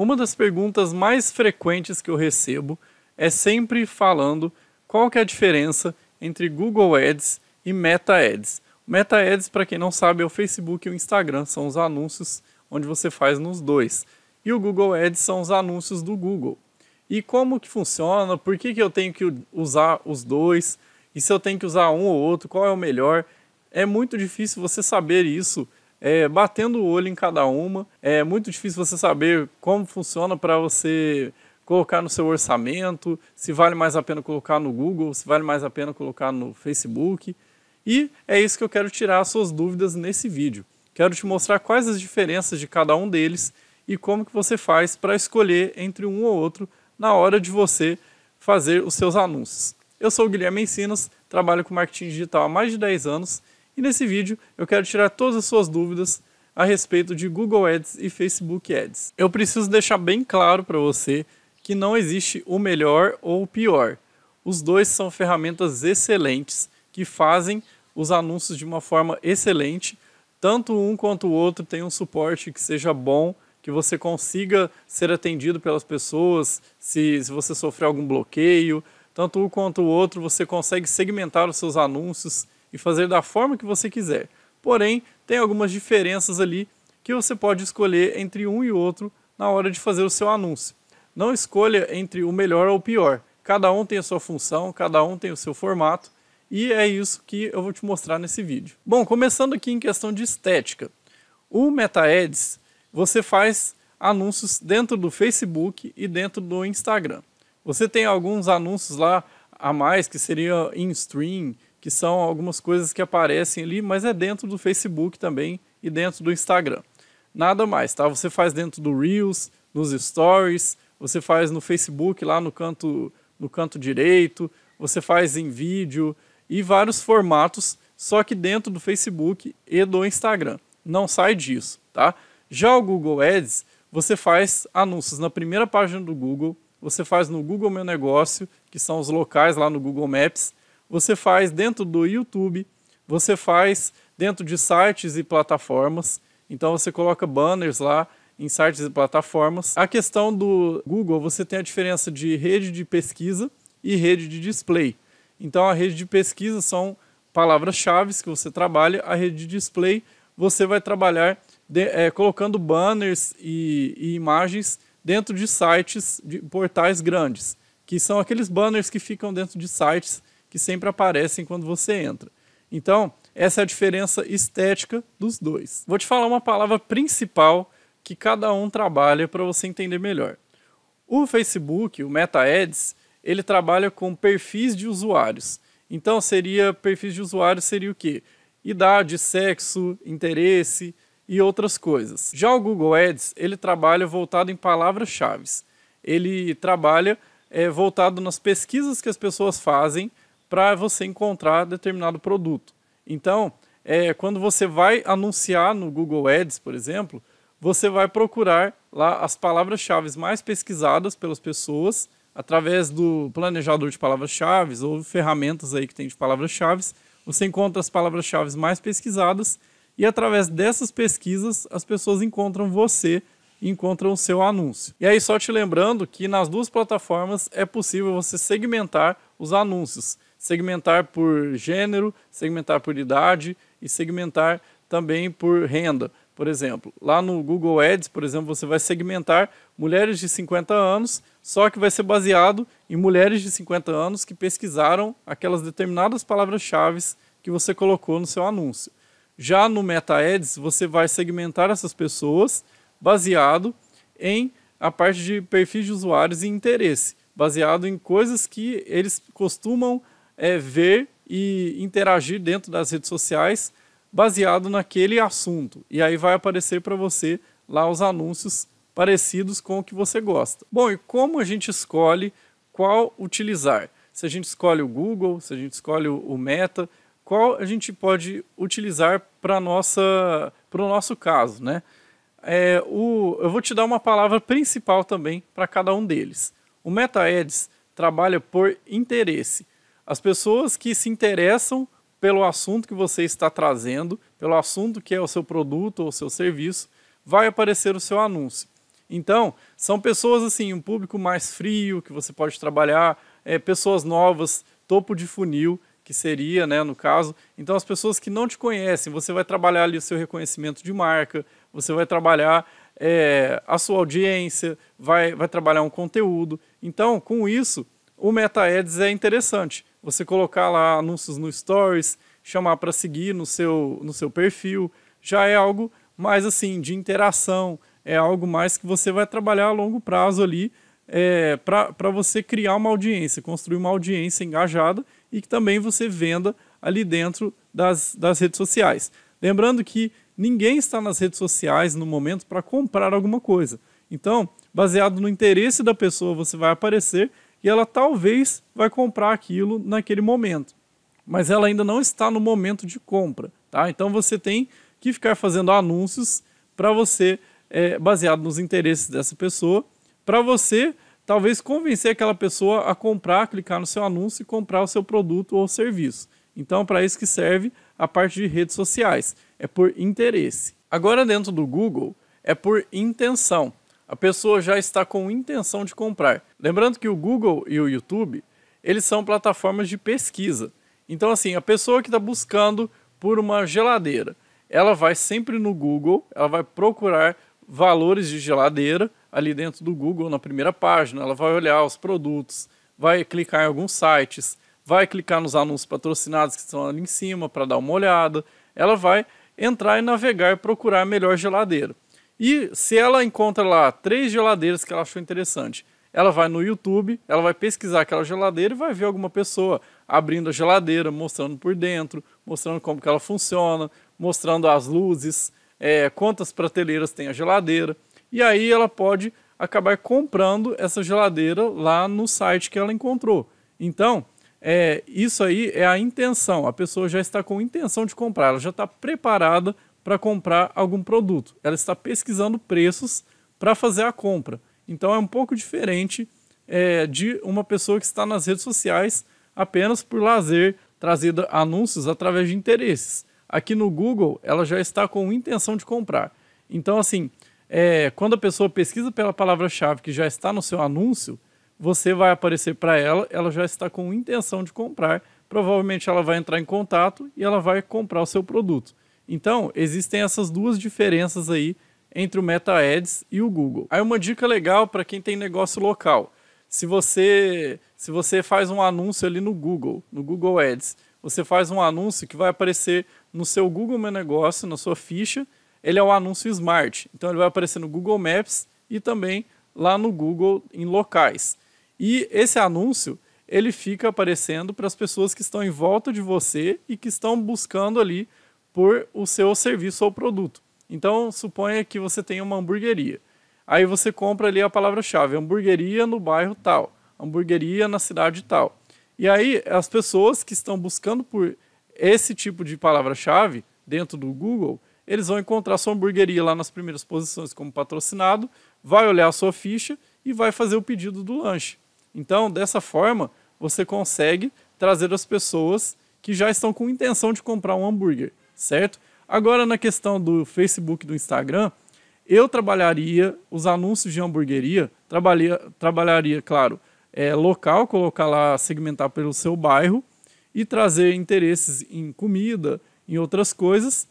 Uma das perguntas mais frequentes que eu recebo é sempre falando qual que é a diferença entre Google Ads e Meta Ads. Meta Ads, para quem não sabe, é o Facebook e o Instagram, são os anúncios onde você faz nos dois. E o Google Ads são os anúncios do Google. E como que funciona? Por que, que eu tenho que usar os dois? E se eu tenho que usar um ou outro, qual é o melhor? É muito difícil você saber isso é, batendo o olho em cada uma. É muito difícil você saber como funciona para você colocar no seu orçamento, se vale mais a pena colocar no Google, se vale mais a pena colocar no Facebook. E é isso que eu quero tirar as suas dúvidas nesse vídeo. Quero te mostrar quais as diferenças de cada um deles e como que você faz para escolher entre um ou outro na hora de você fazer os seus anúncios. Eu sou o Guilherme Ensinas, trabalho com marketing digital há mais de 10 anos e nesse vídeo eu quero tirar todas as suas dúvidas a respeito de Google Ads e Facebook Ads. Eu preciso deixar bem claro para você que não existe o melhor ou o pior. Os dois são ferramentas excelentes que fazem os anúncios de uma forma excelente. Tanto um quanto o outro tem um suporte que seja bom, que você consiga ser atendido pelas pessoas, se, se você sofrer algum bloqueio. Tanto um quanto o outro, você consegue segmentar os seus anúncios e fazer da forma que você quiser. Porém, tem algumas diferenças ali que você pode escolher entre um e outro na hora de fazer o seu anúncio. Não escolha entre o melhor ou o pior. Cada um tem a sua função, cada um tem o seu formato e é isso que eu vou te mostrar nesse vídeo. Bom, começando aqui em questão de estética. O Meta Ads, você faz anúncios dentro do Facebook e dentro do Instagram. Você tem alguns anúncios lá a mais que seria in stream, que são algumas coisas que aparecem ali, mas é dentro do Facebook também e dentro do Instagram. Nada mais, tá? Você faz dentro do Reels, nos Stories, você faz no Facebook lá no canto no canto direito, você faz em vídeo e vários formatos, só que dentro do Facebook e do Instagram. Não sai disso, tá? Já o Google Ads, você faz anúncios na primeira página do Google, você faz no Google Meu Negócio, que são os locais lá no Google Maps, você faz dentro do YouTube, você faz dentro de sites e plataformas. Então você coloca banners lá em sites e plataformas. A questão do Google, você tem a diferença de rede de pesquisa e rede de display. Então a rede de pesquisa são palavras-chave que você trabalha, a rede de display você vai trabalhar de, é, colocando banners e, e, imagens dentro de sites, de portais grandes, que são aqueles banners que ficam dentro de sites que sempre aparecem quando você entra. Então, essa é a diferença estética dos dois. Vou te falar uma palavra principal que cada um trabalha para você entender melhor. O Facebook, o Meta Ads, ele trabalha com perfis de usuários. Então, seria perfis de usuários seria o quê? Idade, sexo, interesse e outras coisas. Já o Google Ads, ele trabalha voltado em palavras-chave. Ele trabalha é, voltado nas pesquisas que as pessoas fazem para você encontrar determinado produto. Então, é, quando você vai anunciar no Google Ads, por exemplo, você vai procurar lá as palavras-chave mais pesquisadas pelas pessoas através do planejador de palavras-chave ou ferramentas aí que tem de palavras-chave. Você encontra as palavras-chave mais pesquisadas e através dessas pesquisas as pessoas encontram você e encontram o seu anúncio. E aí só te lembrando que nas duas plataformas é possível você segmentar os anúncios segmentar por gênero, segmentar por idade e segmentar também por renda. Por exemplo, lá no Google Ads, por exemplo, você vai segmentar mulheres de 50 anos, só que vai ser baseado em mulheres de 50 anos que pesquisaram aquelas determinadas palavras-chave que você colocou no seu anúncio. Já no Meta Ads, você vai segmentar essas pessoas baseado em a parte de perfis de usuários e interesse, baseado em coisas que eles costumam é, ver e interagir dentro das redes sociais baseado naquele assunto. E aí vai aparecer para você lá os anúncios parecidos com o que você gosta. Bom, e como a gente escolhe qual utilizar? Se a gente escolhe o Google, se a gente escolhe o Meta, qual a gente pode utilizar para nossa para o nosso caso, né? É, o, eu vou te dar uma palavra principal também para cada um deles. O Meta Ads trabalha por interesse as pessoas que se interessam pelo assunto que você está trazendo, pelo assunto que é o seu produto ou o seu serviço, vai aparecer o seu anúncio. Então, são pessoas assim, um público mais frio que você pode trabalhar, é, pessoas novas, topo de funil, que seria, né, no caso. Então, as pessoas que não te conhecem, você vai trabalhar ali o seu reconhecimento de marca, você vai trabalhar é, a sua audiência, vai, vai trabalhar um conteúdo. Então, com isso, o Meta Ads é interessante, você colocar lá anúncios no Stories, chamar para seguir no seu, no seu perfil, já é algo mais assim de interação, é algo mais que você vai trabalhar a longo prazo ali é, para você criar uma audiência, construir uma audiência engajada e que também você venda ali dentro das, das redes sociais. Lembrando que ninguém está nas redes sociais no momento para comprar alguma coisa. Então, baseado no interesse da pessoa, você vai aparecer e ela talvez vai comprar aquilo naquele momento. Mas ela ainda não está no momento de compra, tá? Então você tem que ficar fazendo anúncios para você, é, baseado nos interesses dessa pessoa, para você talvez convencer aquela pessoa a comprar, clicar no seu anúncio e comprar o seu produto ou serviço. Então, para isso que serve a parte de redes sociais, é por interesse. Agora dentro do Google é por intenção a pessoa já está com intenção de comprar. Lembrando que o Google e o YouTube, eles são plataformas de pesquisa. Então, assim, a pessoa que está buscando por uma geladeira, ela vai sempre no Google, ela vai procurar valores de geladeira ali dentro do Google, na primeira página, ela vai olhar os produtos, vai clicar em alguns sites, vai clicar nos anúncios patrocinados que estão ali em cima para dar uma olhada, ela vai entrar e navegar e procurar a melhor geladeira. E se ela encontra lá três geladeiras que ela achou interessante, ela vai no YouTube, ela vai pesquisar aquela geladeira e vai ver alguma pessoa abrindo a geladeira, mostrando por dentro, mostrando como que ela funciona, mostrando as luzes, é, quantas prateleiras tem a geladeira. E aí ela pode acabar comprando essa geladeira lá no site que ela encontrou. Então, é, isso aí é a intenção. A pessoa já está com intenção de comprar, ela já está preparada para comprar algum produto. Ela está pesquisando preços para fazer a compra. Então é um pouco diferente é, de uma pessoa que está nas redes sociais apenas por lazer, trazendo anúncios através de interesses. Aqui no Google, ela já está com intenção de comprar. Então, assim, é, quando a pessoa pesquisa pela palavra-chave que já está no seu anúncio, você vai aparecer para ela, ela já está com intenção de comprar. Provavelmente ela vai entrar em contato e ela vai comprar o seu produto. Então, existem essas duas diferenças aí entre o Meta Ads e o Google. Aí uma dica legal para quem tem negócio local. Se você, se você faz um anúncio ali no Google, no Google Ads, você faz um anúncio que vai aparecer no seu Google Meu Negócio, na sua ficha, ele é um anúncio smart. Então ele vai aparecer no Google Maps e também lá no Google em locais. E esse anúncio, ele fica aparecendo para as pessoas que estão em volta de você e que estão buscando ali por o seu serviço ou produto. Então, suponha que você tem uma hamburgueria. Aí você compra ali a palavra-chave, hamburgueria no bairro tal, hamburgueria na cidade tal. E aí as pessoas que estão buscando por esse tipo de palavra-chave dentro do Google, eles vão encontrar sua hamburgueria lá nas primeiras posições como patrocinado, vai olhar a sua ficha e vai fazer o pedido do lanche. Então, dessa forma, você consegue trazer as pessoas que já estão com intenção de comprar um hambúrguer certo? Agora, na questão do Facebook e do Instagram, eu trabalharia os anúncios de hamburgueria, trabalharia, trabalharia claro, é, local, colocar lá, segmentar pelo seu bairro e trazer interesses em comida, em outras coisas,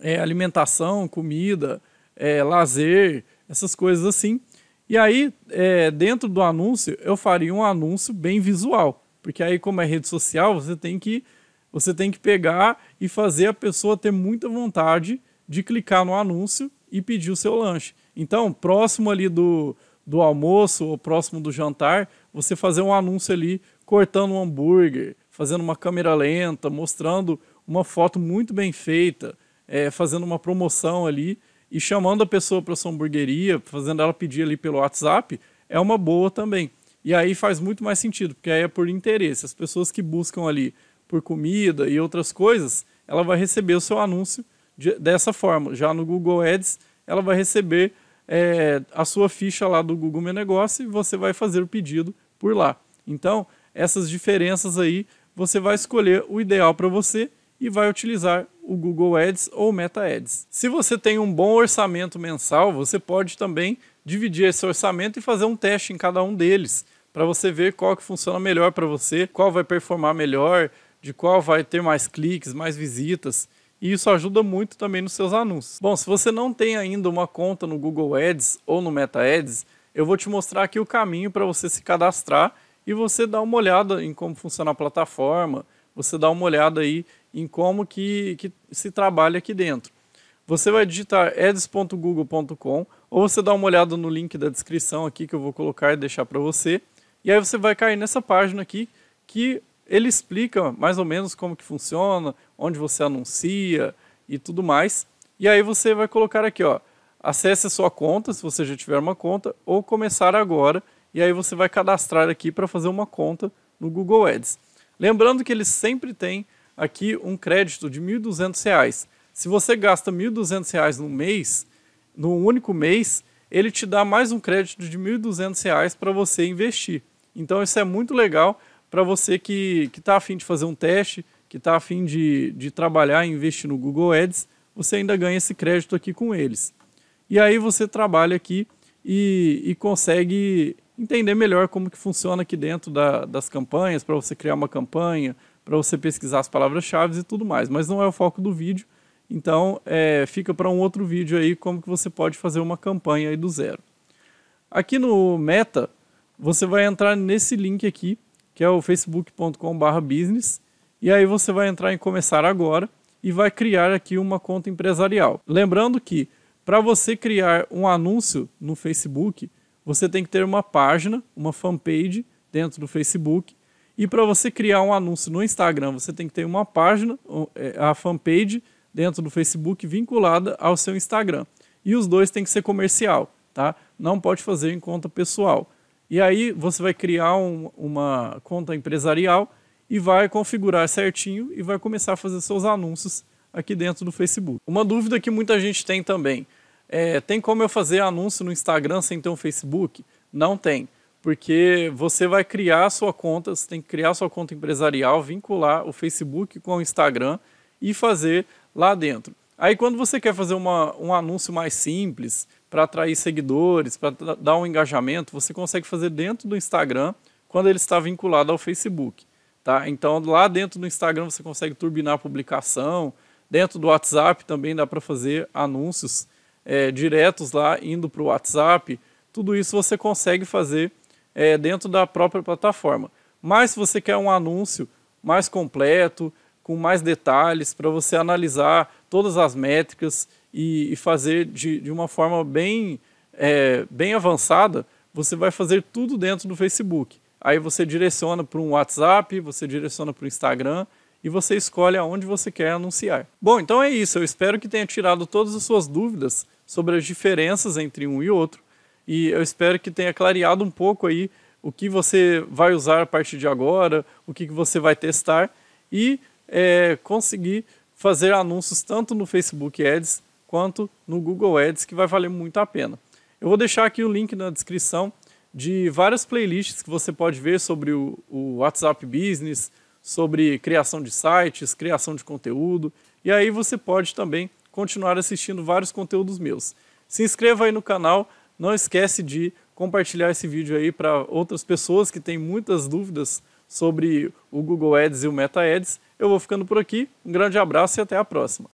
é, alimentação, comida, é, lazer, essas coisas assim. E aí, é, dentro do anúncio, eu faria um anúncio bem visual, porque aí, como é rede social, você tem que você tem que pegar e fazer a pessoa ter muita vontade de clicar no anúncio e pedir o seu lanche. Então, próximo ali do, do almoço ou próximo do jantar, você fazer um anúncio ali cortando um hambúrguer, fazendo uma câmera lenta, mostrando uma foto muito bem feita, é, fazendo uma promoção ali e chamando a pessoa para sua hamburgueria, fazendo ela pedir ali pelo WhatsApp, é uma boa também. E aí faz muito mais sentido, porque aí é por interesse. As pessoas que buscam ali por comida e outras coisas, ela vai receber o seu anúncio de, dessa forma. Já no Google Ads, ela vai receber é, a sua ficha lá do Google Meu Negócio e você vai fazer o pedido por lá. Então, essas diferenças aí, você vai escolher o ideal para você e vai utilizar o Google Ads ou Meta Ads. Se você tem um bom orçamento mensal, você pode também dividir esse orçamento e fazer um teste em cada um deles, para você ver qual que funciona melhor para você, qual vai performar melhor, de qual vai ter mais cliques, mais visitas, e isso ajuda muito também nos seus anúncios. Bom, se você não tem ainda uma conta no Google Ads ou no Meta Ads, eu vou te mostrar aqui o caminho para você se cadastrar e você dar uma olhada em como funciona a plataforma, você dá uma olhada aí em como que, que se trabalha aqui dentro. Você vai digitar ads.google.com ou você dá uma olhada no link da descrição aqui que eu vou colocar e deixar para você. E aí você vai cair nessa página aqui que ele explica mais ou menos como que funciona, onde você anuncia e tudo mais. E aí você vai colocar aqui, ó, acesse a sua conta, se você já tiver uma conta, ou começar agora, e aí você vai cadastrar aqui para fazer uma conta no Google Ads. Lembrando que ele sempre tem aqui um crédito de R$ 1.200. Se você gasta R$ 1.200 no mês, no único mês, ele te dá mais um crédito de R$ 1.200 para você investir. Então isso é muito legal para você que está afim de fazer um teste, que está afim de, de trabalhar e investir no Google Ads, você ainda ganha esse crédito aqui com eles. E aí você trabalha aqui e, e consegue entender melhor como que funciona aqui dentro da, das campanhas, para você criar uma campanha, para você pesquisar as palavras-chave e tudo mais. Mas não é o foco do vídeo, então é, fica para um outro vídeo aí como que você pode fazer uma campanha aí do zero. Aqui no Meta, você vai entrar nesse link aqui, que é o facebook.com/business, e aí você vai entrar em começar agora e vai criar aqui uma conta empresarial. Lembrando que para você criar um anúncio no Facebook, você tem que ter uma página, uma fanpage dentro do Facebook. E para você criar um anúncio no Instagram, você tem que ter uma página, é, a fanpage dentro do Facebook vinculada ao seu Instagram. E os dois tem que ser comercial, tá? Não pode fazer em conta pessoal. E aí você vai criar um, uma conta empresarial e vai configurar certinho e vai começar a fazer seus anúncios aqui dentro do Facebook. Uma dúvida que muita gente tem também, é, tem como eu fazer anúncio no Instagram sem ter um Facebook? Não tem, porque você vai criar a sua conta, você tem que criar a sua conta empresarial, vincular o Facebook com o Instagram e fazer lá dentro. Aí quando você quer fazer uma, um anúncio mais simples para atrair seguidores, para dar um engajamento, você consegue fazer dentro do Instagram quando ele está vinculado ao Facebook. Tá? Então lá dentro do Instagram você consegue turbinar a publicação, dentro do WhatsApp também dá para fazer anúncios é, diretos lá indo para o WhatsApp. Tudo isso você consegue fazer é, dentro da própria plataforma. Mas se você quer um anúncio mais completo, com mais detalhes, para você analisar todas as métricas e, e fazer de, de, uma forma bem, é, bem avançada, você vai fazer tudo dentro do Facebook. Aí você direciona para um WhatsApp, você direciona para o Instagram e você escolhe aonde você quer anunciar. Bom, então é isso. Eu espero que tenha tirado todas as suas dúvidas sobre as diferenças entre um e outro. E eu espero que tenha clareado um pouco aí o que você vai usar a partir de agora, o que, que você vai testar e é, conseguir fazer anúncios tanto no Facebook Ads quanto no Google Ads, que vai valer muito a pena. Eu vou deixar aqui o link na descrição de várias playlists que você pode ver sobre o, o WhatsApp Business, sobre criação de sites, criação de conteúdo, e aí você pode também continuar assistindo vários conteúdos meus. Se inscreva aí no canal, não esquece de compartilhar esse vídeo aí para outras pessoas que têm muitas dúvidas sobre o Google Ads e o Meta Ads. Eu vou ficando por aqui. Um grande abraço e até a próxima.